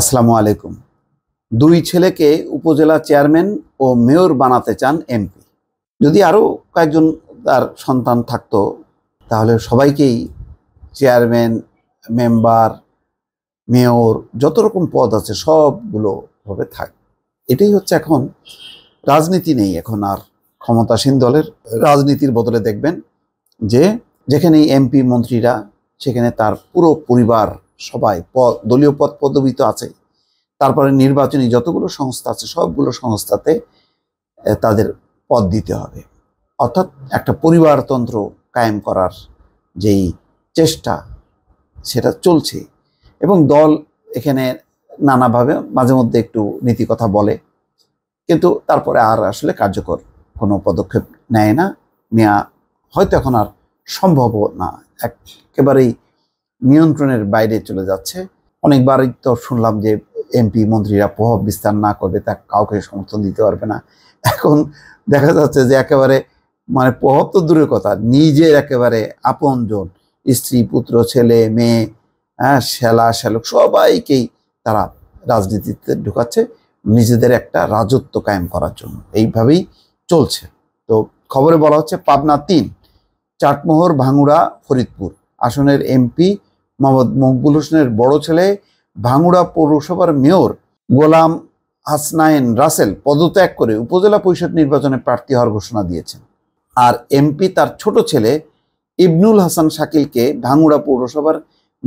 আসসালামু আলাইকুম দুই ছেলেকে উপজেলা চেয়ারম্যান ও মেয়র বানাতে চান এমপি যদি আরও কয়েকজন তার সন্তান থাকতো তাহলে সবাইকেই চেয়ারম্যান মেম্বার মেয়র যত রকম পদ আছে সবগুলো হবে থাক এটাই হচ্ছে এখন রাজনীতি নেই এখন আর ক্ষমতাসীন দলের রাজনীতির বদলে দেখবেন যে যেখানে এমপি মন্ত্রীরা সেখানে তার পুরো পরিবার সবাই দলীয় পদ পদবি তো আছে তারপরে নির্বাচনী যতগুলো সংস্থা আছে সবগুলো সংস্থাতে তাদের পদ দিতে হবে অর্থাৎ একটা পরিবারতন্ত্র কায়েম করার যেই চেষ্টা সেটা চলছে এবং দল এখানে নানাভাবে মাঝে মধ্যে একটু নীতি কথা বলে কিন্তু তারপরে আর আসলে কার্যকর কোনো পদক্ষেপ নেয় না নেওয়া হয়তো এখন আর সম্ভব না একেবারেই নিয়ন্ত্রণের বাইরে চলে যাচ্ছে অনেকবারই তো শুনলাম যে এমপি মন্ত্রীরা প্রভাব বিস্তার না করবে তা কাউকে সমর্থন দিতে পারবে না এখন দেখা যাচ্ছে যে একেবারে মানে প্রভাব তো দূরের কথা নিজের একেবারে আপনজন স্ত্রী পুত্র ছেলে মেয়ে হ্যাঁ শ্যালা শ্যালক সবাইকেই তারা রাজনীতিতে ঢুকাচ্ছে নিজেদের একটা রাজত্ব কায়েম করার জন্য এইভাবেই চলছে তো খবরে বলা হচ্ছে পাবনা তিন চাটমোহর ভাঙুড়া ফরিদপুর আসনের এমপি মোহাম্মদ মকবুল হোসেনের বড় ছেলে ভাঙুড়া পৌরসভার মেয়র গোলাম হাসনায়েন রাসেল পদত্যাগ করে উপজেলা পরিষদ নির্বাচনে প্রার্থী হওয়ার ঘোষণা দিয়েছেন আর এমপি তার ছোট ছেলে ইবনুল হাসান শাকিলকে ভাঙুড়া পৌরসভার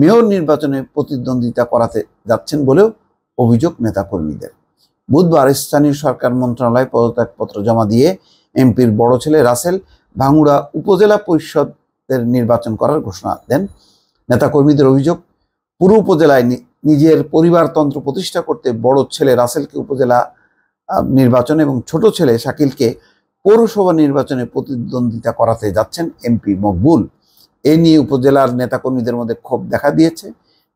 মেয়র নির্বাচনে প্রতিদ্বন্দ্বিতা করাতে যাচ্ছেন বলেও অভিযোগ নেতাকর্মীদের বুধবার স্থানীয় সরকার মন্ত্রণালয়ে পদত্যাগপত্র জমা দিয়ে এমপির বড় ছেলে রাসেল ভাঙুড়া উপজেলা পরিষদের নির্বাচন করার ঘোষণা দেন নেতাকর্মীদের অভিযোগ পুরো উপজেলায় নিজের পরিবারতন্ত্র প্রতিষ্ঠা করতে বড় ছেলে রাসেলকে উপজেলা নির্বাচন এবং ছোট ছেলে শাকিলকে পৌরসভা নির্বাচনে প্রতিদ্বন্দ্বিতা করাতে যাচ্ছেন এমপি মকবুল এ নিয়ে উপজেলার নেতাকর্মীদের মধ্যে ক্ষোভ দেখা দিয়েছে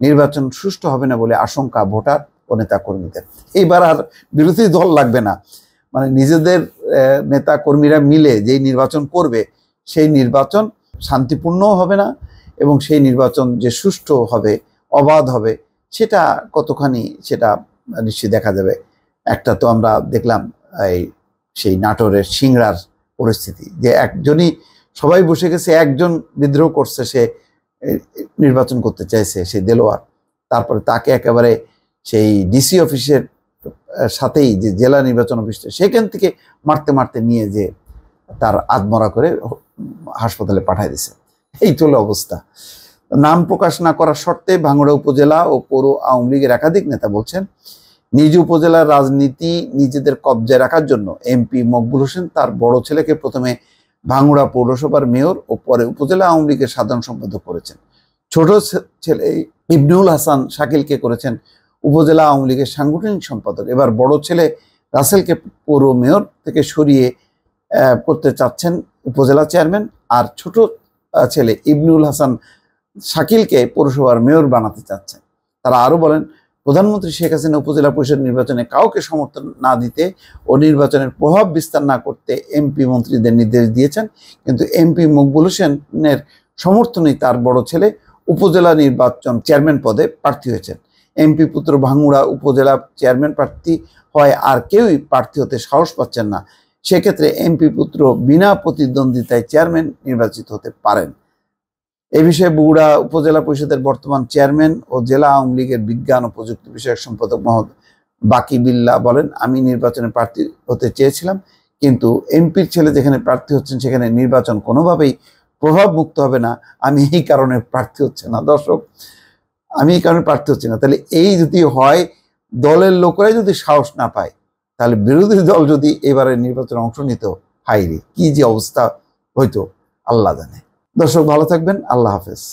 নির্বাচন সুষ্ঠু হবে না বলে আশঙ্কা ভোটার ও নেতাকর্মীদের এইবার আর বিরোধী দল লাগবে না মানে নিজেদের নেতাকর্মীরা মিলে যেই নির্বাচন করবে সেই নির্বাচন শান্তিপূর্ণও হবে না এবং সেই নির্বাচন যে সুষ্ঠু হবে অবাধ হবে সেটা কতখানি সেটা নিশ্চয়ই দেখা যাবে একটা তো আমরা দেখলাম এই সেই নাটোরের সিংড়ার পরিস্থিতি যে একজনই সবাই বসে গেছে একজন বিদ্রোহ করছে সে নির্বাচন করতে চাইছে সেই দেলোয়ার তারপরে তাকে একেবারে সেই ডিসি অফিসের সাথেই যে জেলা নির্বাচন অফিসটা সেখান থেকে মারতে মারতে নিয়ে যে তার আদমরা করে হাসপাতালে পাঠাই দিছে এই চলে অবস্থা নাম প্রকাশ না করার শর্তে ভাঙড়া উপজেলা ও পৌর আওয়ামী লীগের একাধিক নেতা বলছেন নিজ উপজেলার রাজনীতি নিজেদের কবজায় রাখার জন্য এমপি মকবুল হোসেন তার বড় ছেলেকে প্রথমে ভাঙড়া পৌরসভার মেয়র ও পরে উপজেলা আওয়ামী লীগের সাধারণ সম্পাদক করেছেন ছোট ছেলে ইবনুল হাসান শাকিলকে করেছেন উপজেলা আওয়ামী লীগের সাংগঠনিক সম্পাদক এবার বড় ছেলে রাসেলকে পৌর মেয়র থেকে সরিয়ে করতে চাচ্ছেন উপজেলা চেয়ারম্যান আর ছোট ছেলে ইবনুল হাসান শাকিলকে পৌরসভার মেয়র বানাতে চাচ্ছেন তারা আরও বলেন প্রধানমন্ত্রী শেখ হাসিনা উপজেলা পরিষদ নির্বাচনে কাউকে সমর্থন না দিতে ও নির্বাচনের প্রভাব বিস্তার না করতে এমপি মন্ত্রীদের নির্দেশ দিয়েছেন কিন্তু এমপি মকবুল হোসেনের সমর্থনেই তার বড় ছেলে উপজেলা নির্বাচন চেয়ারম্যান পদে প্রার্থী হয়েছেন এমপি পুত্র ভাঙ্গুড়া উপজেলা চেয়ারম্যান প্রার্থী হয় আর কেউই প্রার্থী হতে সাহস পাচ্ছেন না সেক্ষেত্রে এমপি পুত্র বিনা প্রতিদ্বন্দ্বিতায় চেয়ারম্যান নির্বাচিত হতে পারেন এ বিষয়ে বগুড়া উপজেলা পরিষদের বর্তমান চেয়ারম্যান ও জেলা আওয়ামী লীগের বিজ্ঞান ও প্রযুক্তি বিষয়ক সম্পাদক মহোদয় বাকি বিল্লা বলেন আমি নির্বাচনে প্রার্থী হতে চেয়েছিলাম কিন্তু এমপির ছেলে যেখানে প্রার্থী হচ্ছেন সেখানে নির্বাচন কোনোভাবেই প্রভাব মুক্ত হবে না আমি এই কারণে প্রার্থী হচ্ছে না দর্শক আমি এই কারণে প্রার্থী হচ্ছি না তাহলে এই যদি হয় দলের লোকরাই যদি সাহস না পায় তাহলে বিরোধী দল যদি এবারে নির্বাচনে অংশ নিত হাইরে কি যে অবস্থা হইতো আল্লাহ জানে দর্শক ভালো থাকবেন আল্লাহ হাফেজ